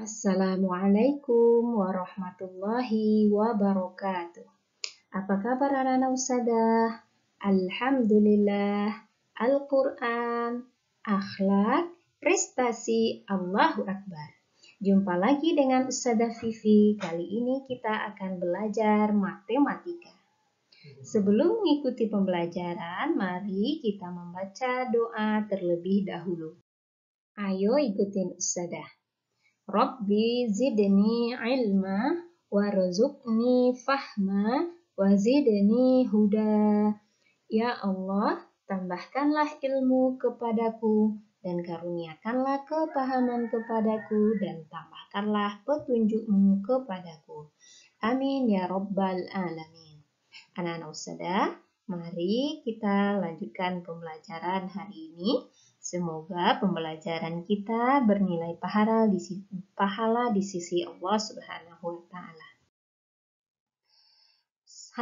Assalamualaikum warahmatullahi wabarakatuh. Apa kabar anak-anak usadah? Alhamdulillah, Al-Quran, akhlak, prestasi, Allahu Akbar. Jumpa lagi dengan Ustazah Vivi. Kali ini kita akan belajar matematika. Sebelum mengikuti pembelajaran, mari kita membaca doa terlebih dahulu. Ayo ikutin Ustazah. Rabbi zidni ilma warzuqni fahma wazidni huda. Ya Allah, tambahkanlah ilmu kepadaku dan karuniakanlah kepahaman kepadaku dan tambahkanlah petunjukmu kepadaku. Amin ya Rabbal Alamin. Anak-anak usada, mari kita lanjutkan pembelajaran hari ini. Semoga pembelajaran kita bernilai pahala di sisi, pahala di sisi Allah Subhanahu wa taala.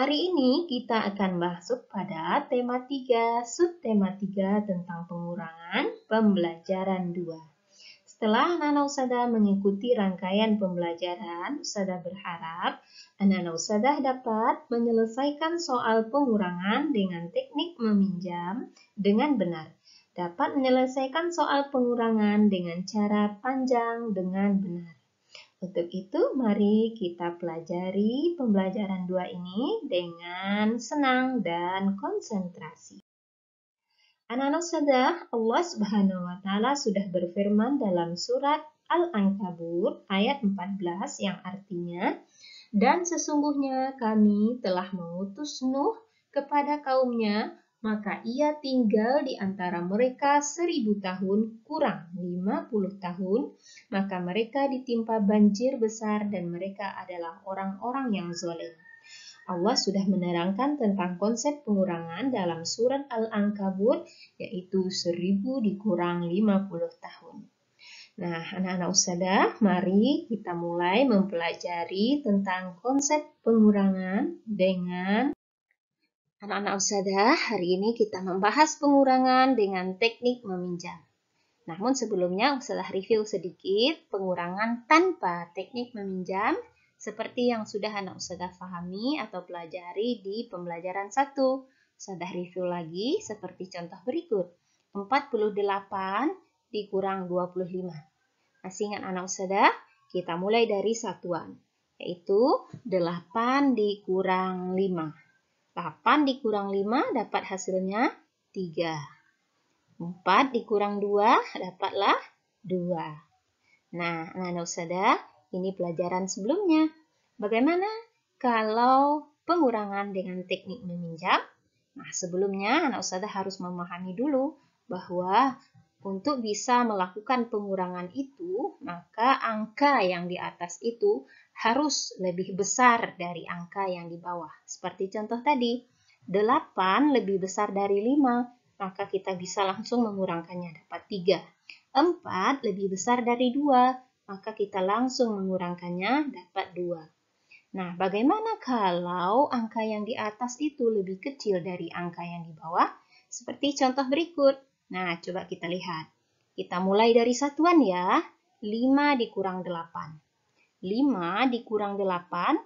Hari ini kita akan masuk pada tema 3, subtema 3 tentang pengurangan pembelajaran 2. Setelah anak-anak Usada mengikuti rangkaian pembelajaran, Usada berharap anak-anak Usada dapat menyelesaikan soal pengurangan dengan teknik meminjam dengan benar dapat menyelesaikan soal pengurangan dengan cara panjang dengan benar. Untuk itu, mari kita pelajari pembelajaran 2 ini dengan senang dan konsentrasi. Anak-anak sudah, Allah Subhanahu wa taala sudah berfirman dalam surat Al-Ankabut ayat 14 yang artinya, "Dan sesungguhnya kami telah mengutus Nuh kepada kaumnya maka ia tinggal di antara mereka seribu tahun kurang lima puluh tahun, maka mereka ditimpa banjir besar dan mereka adalah orang-orang yang zolim. Allah sudah menerangkan tentang konsep pengurangan dalam surat Al-Ankabut, yaitu seribu dikurang lima puluh tahun. Nah, anak-anak usada, mari kita mulai mempelajari tentang konsep pengurangan dengan Anak-anak usaha, hari ini kita membahas pengurangan dengan teknik meminjam. Namun sebelumnya usaha review sedikit pengurangan tanpa teknik meminjam seperti yang sudah anak usaha fahami atau pelajari di pembelajaran 1. Usaha review lagi seperti contoh berikut. 48 dikurang 25. Masih ingat anak usaha? Kita mulai dari satuan, yaitu 8 dikurang 5. 8 dikurang 5 dapat hasilnya 3. 4 dikurang 2 dapatlah 2. Nah, anak-anak ini pelajaran sebelumnya. Bagaimana kalau pengurangan dengan teknik meminjam? Nah, sebelumnya anak usada harus memahami dulu bahwa untuk bisa melakukan pengurangan itu, maka angka yang di atas itu harus lebih besar dari angka yang di bawah. Seperti contoh tadi, 8 lebih besar dari 5, maka kita bisa langsung mengurangkannya, dapat 3. 4 lebih besar dari 2, maka kita langsung mengurangkannya, dapat 2. Nah, bagaimana kalau angka yang di atas itu lebih kecil dari angka yang di bawah? Seperti contoh berikut. Nah, coba kita lihat. Kita mulai dari satuan ya. 5 dikurang 8. 5 dikurang 8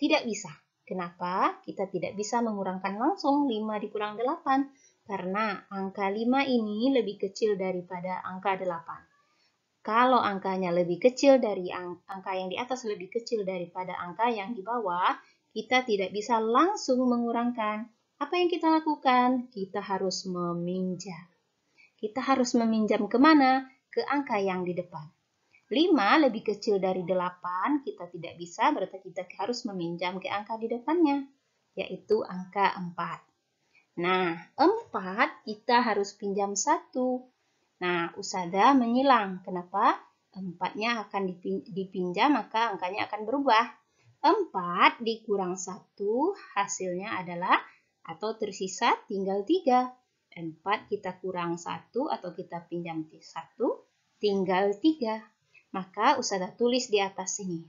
tidak bisa. Kenapa? Kita tidak bisa mengurangkan langsung 5 dikurang 8. Karena angka 5 ini lebih kecil daripada angka 8. Kalau angkanya lebih kecil dari angka yang di atas lebih kecil daripada angka yang di bawah, kita tidak bisa langsung mengurangkan. Apa yang kita lakukan? Kita harus meminjam. Kita harus meminjam kemana? Ke angka yang di depan. 5 lebih kecil dari 8 kita tidak bisa, berarti kita harus meminjam ke angka di depannya, yaitu angka 4. Nah, 4 kita harus pinjam 1. Nah, usada menyilang. Kenapa? 4-nya akan dipinjam, maka angkanya akan berubah. 4 dikurang 1 hasilnya adalah atau tersisa tinggal 3. 4 kita kurang 1 atau kita pinjam 1, tinggal 3. Maka usada tulis di atas sini.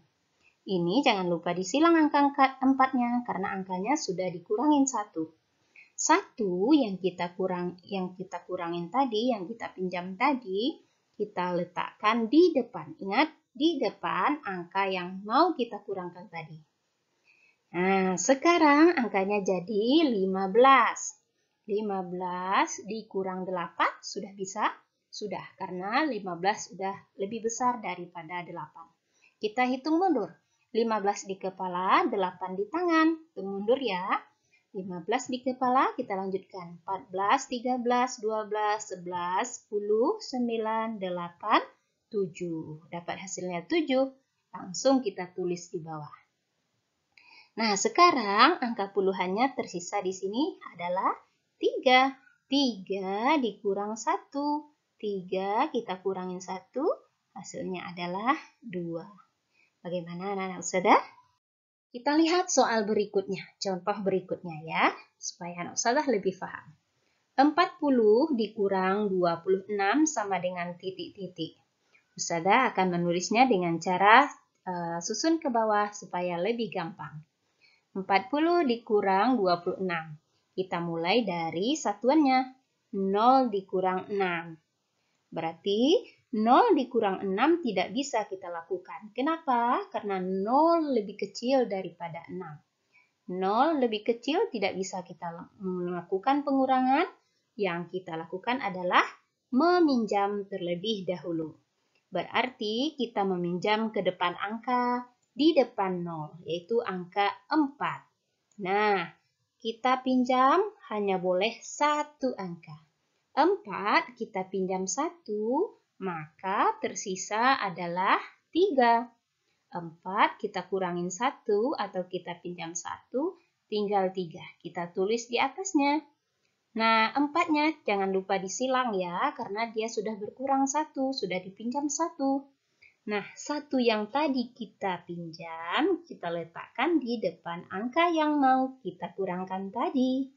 Ini jangan lupa disilang angka 4-nya karena angkanya sudah dikurangin 1. 1 yang kita kurang yang kita kurangin tadi, yang kita pinjam tadi, kita letakkan di depan. Ingat, di depan angka yang mau kita kurangkan tadi. Nah, sekarang angkanya jadi 15. 15 dikurang 8 sudah bisa? Sudah, karena 15 sudah lebih besar daripada 8. Kita hitung mundur. 15 di kepala, 8 di tangan. Hitung mundur ya. 15 di kepala, kita lanjutkan. 14, 13, 12, 11, 10, 9, 8, 7. Dapat hasilnya 7. Langsung kita tulis di bawah. Nah, sekarang angka puluhannya tersisa di sini adalah 3. 3 dikurang 1. 3 kita kurangin 1, hasilnya adalah 2. Bagaimana anak-anak sudah? Kita lihat soal berikutnya, contoh berikutnya ya, supaya anak sudah lebih paham. 40 dikurang 26 sama dengan titik-titik. Usada akan menulisnya dengan cara uh, susun ke bawah supaya lebih gampang. 40 dikurang 26. Kita mulai dari satuannya. 0 dikurang 6. Berarti 0 dikurang 6 tidak bisa kita lakukan. Kenapa? Karena 0 lebih kecil daripada 6. 0 lebih kecil tidak bisa kita melakukan pengurangan. Yang kita lakukan adalah meminjam terlebih dahulu. Berarti kita meminjam ke depan angka di depan 0, yaitu angka 4. Nah, kita pinjam hanya boleh satu angka. Empat kita pinjam satu maka tersisa adalah tiga. Empat kita kurangin satu atau kita pinjam satu tinggal tiga. Kita tulis di atasnya. Nah, empatnya jangan lupa disilang ya, karena dia sudah berkurang satu, sudah dipinjam satu. Nah, satu yang tadi kita pinjam, kita letakkan di depan angka yang mau kita kurangkan tadi.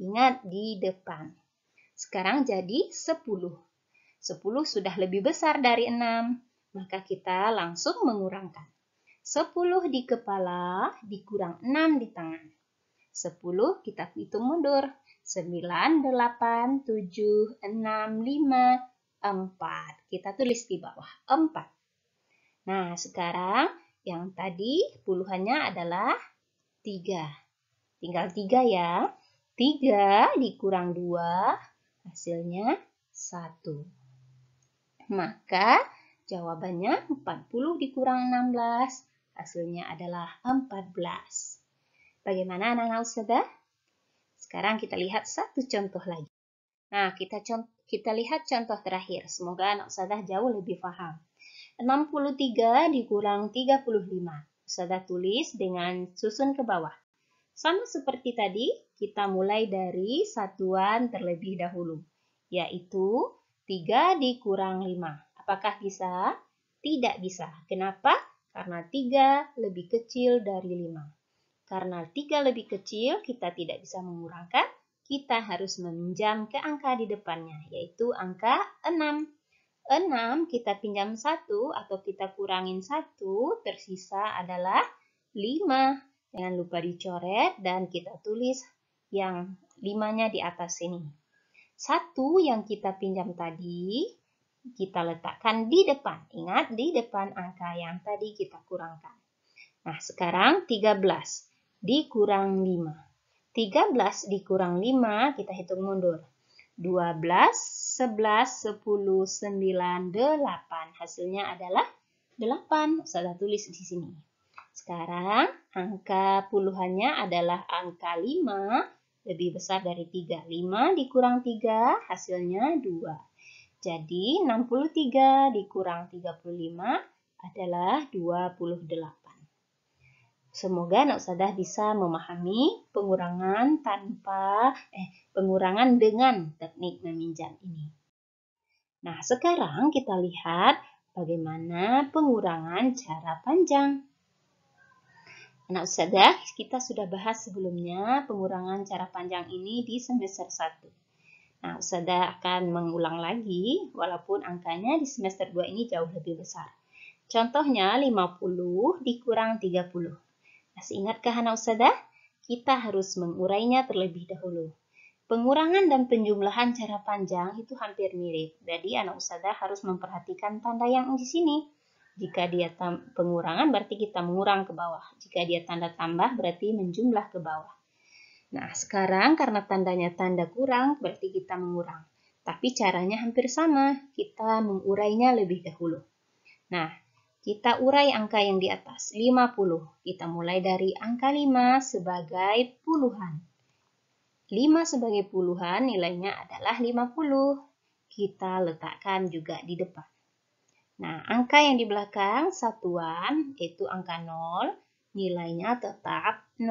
Ingat, di depan. Sekarang jadi 10. 10 sudah lebih besar dari 6, maka kita langsung mengurangkan. 10 di kepala, dikurang 6 di tangan. 10 kita hitung mundur. 9, 8, 7, 6, 5, 4. Kita tulis di bawah 4. Nah, sekarang yang tadi puluhannya adalah 3. Tinggal 3 ya. 3 dikurang 2 hasilnya 1. Maka jawabannya 40 dikurang 16 hasilnya adalah 14. Bagaimana anak-anak sudah? Sekarang kita lihat satu contoh lagi. Nah, kita, contoh, kita lihat contoh terakhir. Semoga anak sadah jauh lebih paham. 63 dikurang 35. sudah tulis dengan susun ke bawah. Sama seperti tadi, kita mulai dari satuan terlebih dahulu, yaitu 3 dikurang 5. Apakah bisa? Tidak bisa. Kenapa? Karena 3 lebih kecil dari 5. Karena 3 lebih kecil, kita tidak bisa mengurangkan, kita harus meminjam ke angka di depannya, yaitu angka 6. 6 kita pinjam 1 atau kita kurangin 1, tersisa adalah 5. Jangan lupa dicoret dan kita tulis yang 5-nya di atas sini. 1 yang kita pinjam tadi, kita letakkan di depan. Ingat, di depan angka yang tadi kita kurangkan. Nah, sekarang 13 dikurang 5. 13 dikurang 5, kita hitung mundur. 12, 11, 10, 9, 8. Hasilnya adalah 8. Saya tulis di sini. Sekarang angka puluhannya adalah angka 5 lebih besar dari 3. 5 dikurang 3 hasilnya 2. Jadi 63 dikurang 35 adalah 28. Semoga anak sadah bisa memahami pengurangan tanpa eh pengurangan dengan teknik meminjam ini. Nah, sekarang kita lihat bagaimana pengurangan cara panjang. Anak sadah, kita sudah bahas sebelumnya pengurangan cara panjang ini di semester 1. Nah, sadah akan mengulang lagi walaupun angkanya di semester 2 ini jauh lebih besar. Contohnya 50 dikurang 30. Masih ingatkah Hana usadah? Kita harus mengurainya terlebih dahulu. Pengurangan dan penjumlahan cara panjang itu hampir mirip. Jadi anak usada harus memperhatikan tanda yang di sini. Jika dia pengurangan berarti kita mengurang ke bawah. Jika dia tanda tambah berarti menjumlah ke bawah. Nah, sekarang karena tandanya tanda kurang berarti kita mengurang. Tapi caranya hampir sama, kita mengurainya lebih dahulu. Nah, kita urai angka yang di atas, 50. Kita mulai dari angka 5 sebagai puluhan. 5 sebagai puluhan nilainya adalah 50. Kita letakkan juga di depan. Nah, angka yang di belakang satuan itu angka 0, nilainya tetap 0.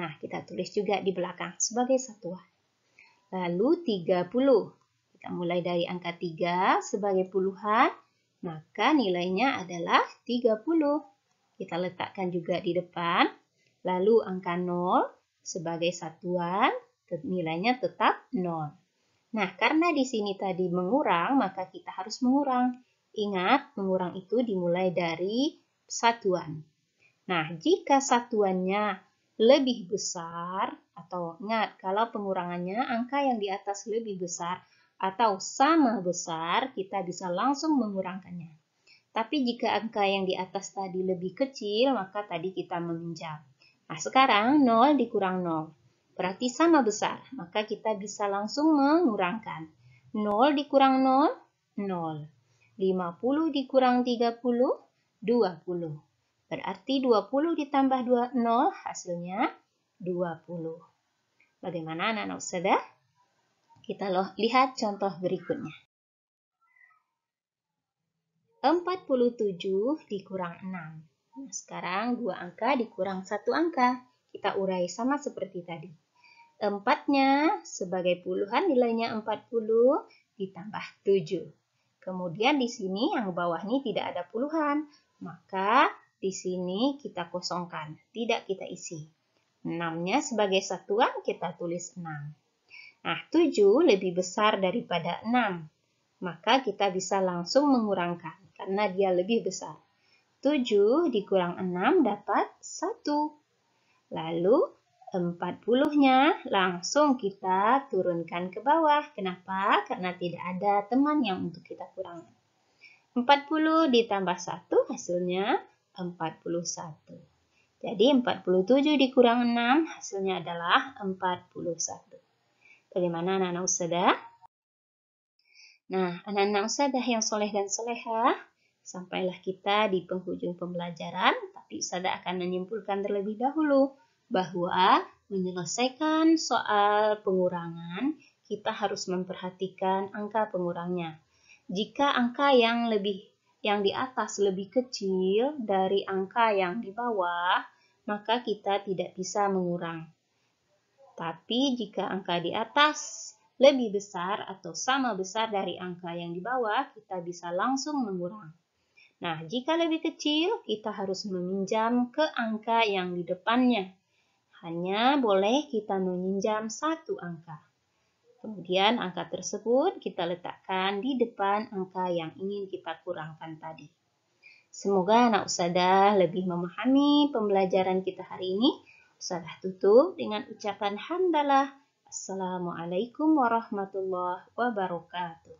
Nah, kita tulis juga di belakang sebagai satuan. Lalu 30. Kita mulai dari angka 3 sebagai puluhan, maka nilainya adalah 30. Kita letakkan juga di depan, lalu angka 0 sebagai satuan, nilainya tetap 0. Nah, karena di sini tadi mengurang, maka kita harus mengurang. Ingat, mengurang itu dimulai dari satuan. Nah, jika satuannya lebih besar, atau ingat, kalau pengurangannya angka yang di atas lebih besar, atau sama besar, kita bisa langsung mengurangkannya. Tapi jika angka yang di atas tadi lebih kecil, maka tadi kita meminjam. Nah, sekarang 0 dikurang 0. Berarti sama besar, maka kita bisa langsung mengurangkan. 0 dikurang 0, 0. 50 dikurang 30, 20. Berarti 20 ditambah 20 hasilnya 20. Bagaimana anak-anak sudah? Kita loh, lihat contoh berikutnya. 47 dikurang 6. Nah, sekarang dua angka dikurang satu angka. Kita urai sama seperti tadi. Empatnya sebagai puluhan nilainya 40 ditambah 7. Kemudian di sini yang bawah ini tidak ada puluhan. Maka di sini kita kosongkan, tidak kita isi. 6-nya sebagai satuan kita tulis 6. Nah, 7 lebih besar daripada 6. Maka kita bisa langsung mengurangkan karena dia lebih besar. 7 dikurang 6 dapat 1. Lalu 40-nya langsung kita turunkan ke bawah. Kenapa? Karena tidak ada teman yang untuk kita kurangi. 40 ditambah 1 hasilnya 41. Jadi 47 dikurang 6 hasilnya adalah 41. Bagaimana anak-anak usadah? Nah, anak-anak usadah yang soleh dan soleha, sampailah kita di penghujung pembelajaran, tapi usadah akan menyimpulkan terlebih dahulu bahwa menyelesaikan soal pengurangan, kita harus memperhatikan angka pengurangnya. Jika angka yang lebih yang di atas lebih kecil dari angka yang di bawah, maka kita tidak bisa mengurang. Tapi jika angka di atas lebih besar atau sama besar dari angka yang di bawah, kita bisa langsung mengurang. Nah, jika lebih kecil, kita harus meminjam ke angka yang di depannya. Hanya boleh kita meminjam satu angka. Kemudian angka tersebut kita letakkan di depan angka yang ingin kita kurangkan tadi. Semoga anak usada lebih memahami pembelajaran kita hari ini. Salah tutup dengan ucapan hamdalah. Assalamualaikum warahmatullahi wabarakatuh.